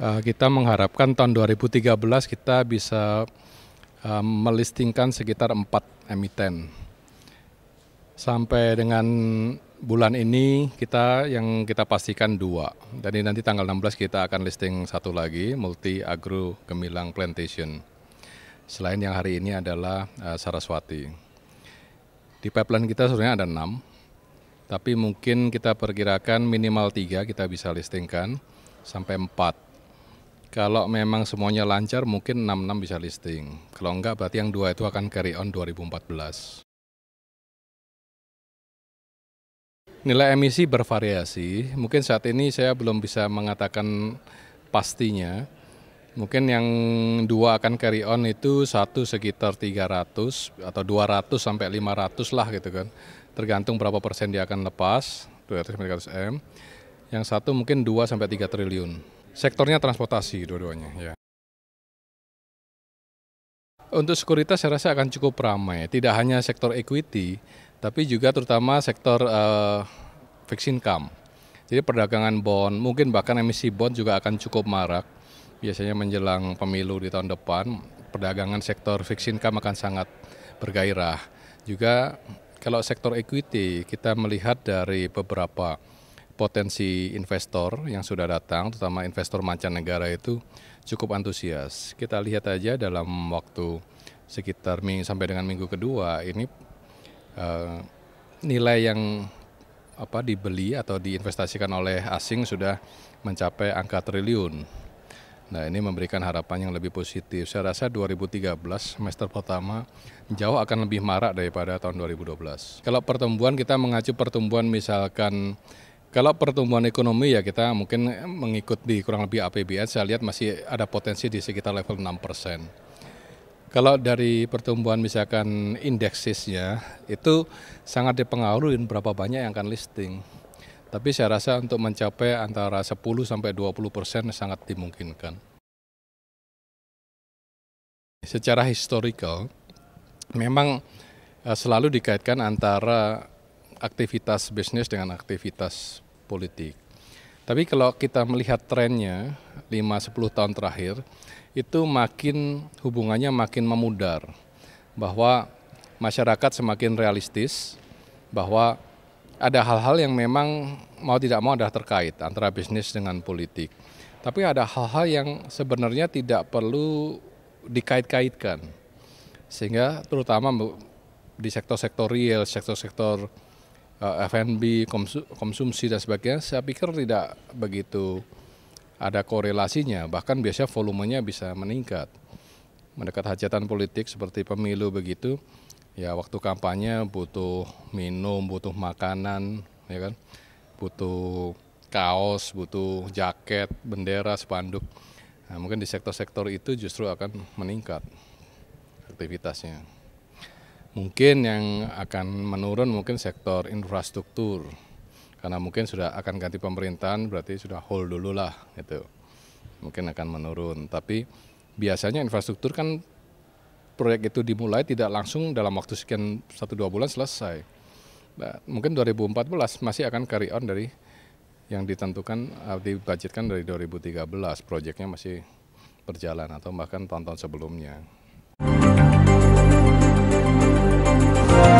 Eh, kita mengharapkan tahun 2013 kita bisa eh, melistingkan sekitar 4 emiten. Sampai dengan bulan ini kita yang kita pastikan dua. Jadi nanti tanggal 16 kita akan listing satu lagi Multi Agro Gemilang Plantation. Selain yang hari ini adalah eh, Saraswati. Di pipeline kita sebenarnya ada enam, tapi mungkin kita perkirakan minimal tiga kita bisa listingkan sampai empat kalau memang semuanya lancar mungkin 66 bisa listing. Kalau enggak berarti yang dua itu akan carry on 2014. Nilai emisi bervariasi. Mungkin saat ini saya belum bisa mengatakan pastinya. Mungkin yang dua akan carry on itu satu sekitar 300 atau 200 sampai 500 lah gitu kan. Tergantung berapa persen dia akan lepas, 200 300 M. Yang satu mungkin 2 sampai 3 triliun. Sektornya transportasi dua-duanya. Ya. Untuk sekuritas saya rasa akan cukup ramai, tidak hanya sektor equity, tapi juga terutama sektor uh, fixed income. Jadi perdagangan bond, mungkin bahkan emisi bond juga akan cukup marak. Biasanya menjelang pemilu di tahun depan, perdagangan sektor fixed income akan sangat bergairah. Juga kalau sektor equity kita melihat dari beberapa potensi investor yang sudah datang, terutama investor mancanegara itu cukup antusias. Kita lihat aja dalam waktu sekitar minggu sampai dengan minggu kedua ini uh, nilai yang apa dibeli atau diinvestasikan oleh asing sudah mencapai angka triliun. Nah, ini memberikan harapan yang lebih positif. Saya rasa 2013 semester pertama jauh akan lebih marak daripada tahun 2012. Kalau pertumbuhan kita mengacu pertumbuhan misalkan kalau pertumbuhan ekonomi ya kita mungkin eh, mengikuti kurang lebih APBN, saya lihat masih ada potensi di sekitar level 6 persen. Kalau dari pertumbuhan misalkan indeksisnya itu sangat dipengaruhi berapa banyak yang akan listing. Tapi saya rasa untuk mencapai antara 10 sampai 20 persen sangat dimungkinkan. Secara historical, memang eh, selalu dikaitkan antara aktivitas bisnis dengan aktivitas politik. Tapi kalau kita melihat trennya 5-10 tahun terakhir, itu makin hubungannya makin memudar. Bahwa masyarakat semakin realistis, bahwa ada hal-hal yang memang mau tidak mau adalah terkait antara bisnis dengan politik. Tapi ada hal-hal yang sebenarnya tidak perlu dikait-kaitkan. Sehingga terutama di sektor-sektor real, sektor-sektor Eh, F&B, konsumsi dan sebagainya, saya pikir tidak begitu ada korelasinya. Bahkan biasanya volumenya bisa meningkat. Mendekat hajatan politik seperti pemilu begitu, ya waktu kampanye butuh minum, butuh makanan, ya kan, butuh kaos, butuh jaket, bendera, spanduk. Nah, mungkin di sektor-sektor itu justru akan meningkat aktivitasnya. Mungkin yang akan menurun mungkin sektor infrastruktur karena mungkin sudah akan ganti pemerintahan berarti sudah hold dulu lah gitu. Mungkin akan menurun, tapi biasanya infrastruktur kan proyek itu dimulai tidak langsung dalam waktu sekian 1 2 bulan selesai. Nah, mungkin 2014 masih akan carry on dari yang ditentukan eh, dibudgetkan dari 2013 proyeknya masih berjalan atau bahkan tahun-tahun sebelumnya. you